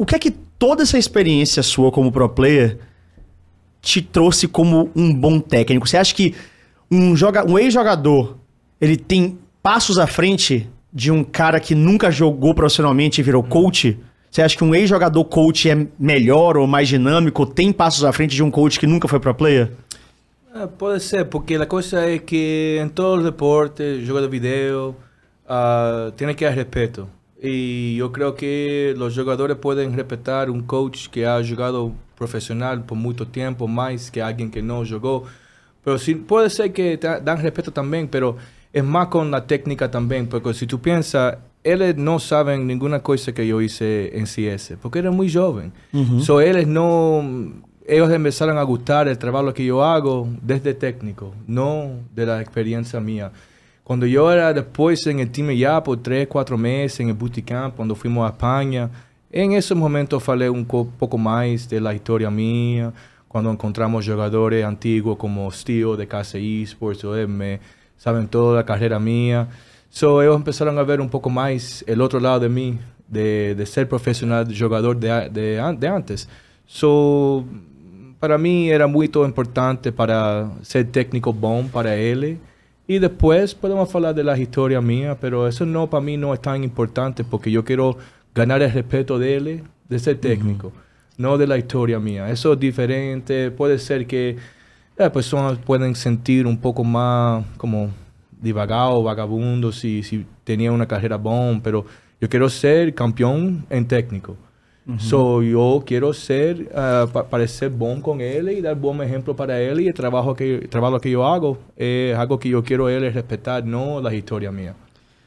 O que é que toda essa experiência sua como pro player te trouxe como um bom técnico? Você acha que um, joga, um ex-jogador ele tem passos à frente de um cara que nunca jogou profissionalmente e virou coach? Você acha que um ex-jogador coach é melhor ou mais dinâmico, tem passos à frente de um coach que nunca foi pro player? É, pode ser, porque a coisa é que em todos os deportes, jogo de vídeo, uh, tem que haver respeito. Y yo creo que los jugadores pueden respetar un coach que ha jugado profesional por mucho tiempo, más que alguien que no jugó. Pero sí, puede ser que dan respeto también, pero es más con la técnica también, porque si tú piensas, ellos no saben ninguna cosa que yo hice en CS, porque era muy joven. no ellos empezaron a gustar el trabajo que yo hago desde técnico, no de la experiencia mía. Cuando yo era después en el Team ya por tres, cuatro meses en el Bootcamp, cuando fuimos a España, en esos momentos falé un poco más de la historia mía, cuando encontramos jugadores antiguos como Steel de KC Esports o M, saben toda la carrera mía. So, ellos empezaron a ver un poco más el otro lado de mí, de, de ser profesional, jugador de, de, de, antes. So, para mí era muy importante para ser técnico bom para él y después podemos hablar de la historia mía, pero eso no para mí no es tan importante porque yo quiero ganar el respeto de él, de ser técnico, no de la historia mía. Eso es diferente. Puede ser que las eh, pues, personas pueden sentir un poco más como divagado, vagabundo, si, si tenía una carrera bomb pero yo quiero ser campeón en técnico. Uhum. So, eu quero ser, uh, pa parecer bom com ele e dar bom exemplo para ele. E o trabalho que, trabalho que eu hago é algo que eu quero ele respeitar, não a história minha.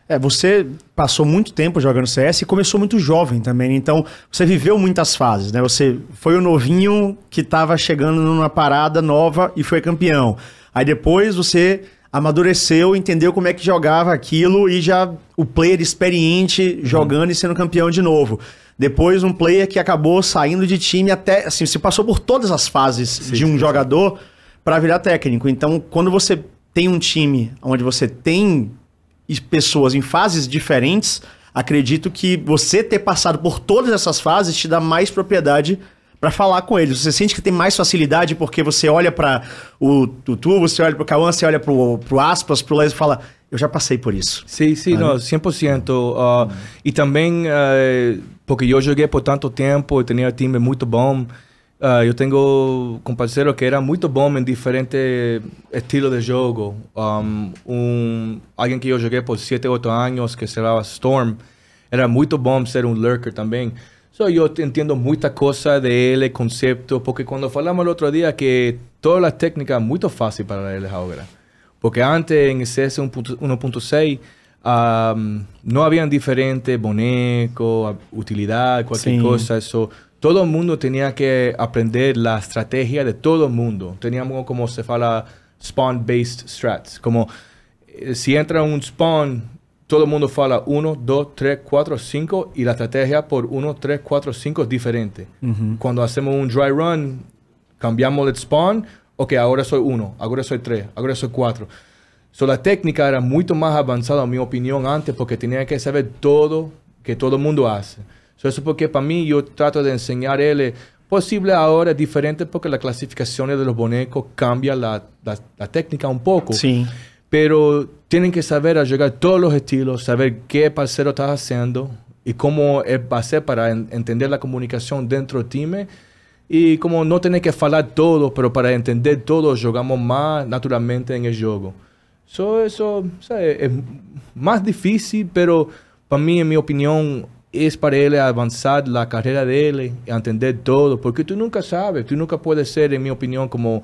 É, você passou muito tempo jogando CS e começou muito jovem também, né? então você viveu muitas fases, né? Você foi o novinho que estava chegando numa parada nova e foi campeão. Aí depois você amadureceu, entendeu como é que jogava aquilo e já o player experiente uhum. jogando uhum. e sendo campeão de novo. Depois um player que acabou saindo de time até. Assim, se passou por todas as fases sim, de um sim. jogador para virar técnico. Então, quando você tem um time onde você tem pessoas em fases diferentes, acredito que você ter passado por todas essas fases te dá mais propriedade para falar com eles. Você sente que tem mais facilidade porque você olha para o Tutu, você olha para o Cauã, você olha para o Aspas, para o Leso e fala, eu já passei por isso. Sim, sim, ah, não, 100%. Uh, E também, uh, porque eu joguei por tanto tempo, eu tinha um time muito bom, uh, eu tenho um parceiro que era muito bom em diferentes estilos de jogo. Um, um, alguém que eu joguei por 7, 8 anos, que se chamava Storm, era muito bom ser um lurker também. So, yo entiendo muchas cosas de él, el concepto, porque cuando hablamos el otro día que todas las técnicas son muy fácil para él ahora. Porque antes en CS 1.6 um, no habían diferentes boneco, utilidad, cualquier cosa. eso todo el mundo tenía que aprender la estrategia de todo el mundo. Teníamos como se fala spawn-based strats. Como eh, si entra un spawn, todo el mundo fala 1, 2, 3, 4, 5 y la estrategia por 1, 3, 4, 5 es diferente. Cuando hacemos un dry run, cambiamos el spawn, ok, ahora soy 1, ahora soy 3, ahora soy 4. So, la técnica era mucho más avanzada, en mi opinión, antes porque tenía que saber todo que todo el mundo hace. eso es porque para mí yo trato de enseñar él eh, posible ahora es diferente porque las clasificaciones de los bonecos cambian la, la técnica un poco. Sí. Pero tienen que saber a llegar todos los estilos, saber qué parcero estás haciendo y cómo es para entender la comunicación dentro del time. Y como no tener que hablar todo, pero para entender todo, jugamos más naturalmente en el juego. eso es más difícil, pero para mí, en mi opinión, es para él avanzar la carrera de él, y entender todo, porque tú nunca sabes, tú nunca puedes ser, en mi opinión, como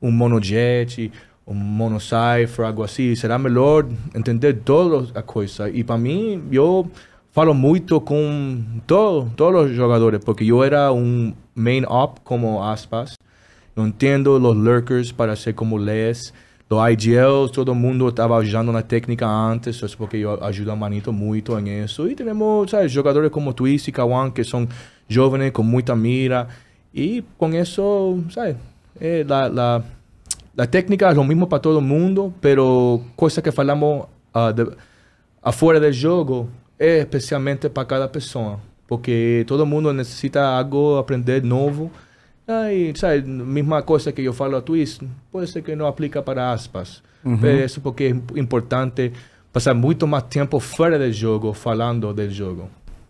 un monojet um monocypher, algo assim, será melhor entender toda a coisa. E para mim, eu falo muito com todo, todos os jogadores, porque eu era um main op como aspas. Eu entendo os lurkers para ser como les. Do IGL, todo mundo estava usando na técnica antes, isso é porque eu ajudo a Manito muito em isso. E temos sabe, jogadores como Twist e Kawan, que são jovens, com muita mira. E com isso, sabe, é, la, la a técnica é o mesmo para todo mundo, pero coisa que falamos uh, de, afuera do jogo é especialmente para cada pessoa, porque todo mundo necessita algo aprender novo. E, sabe, mesma coisa que eu falo a Twist, pode ser que não aplica para aspas. Uhum. Isso porque é importante passar muito mais tempo fora do jogo, falando do jogo.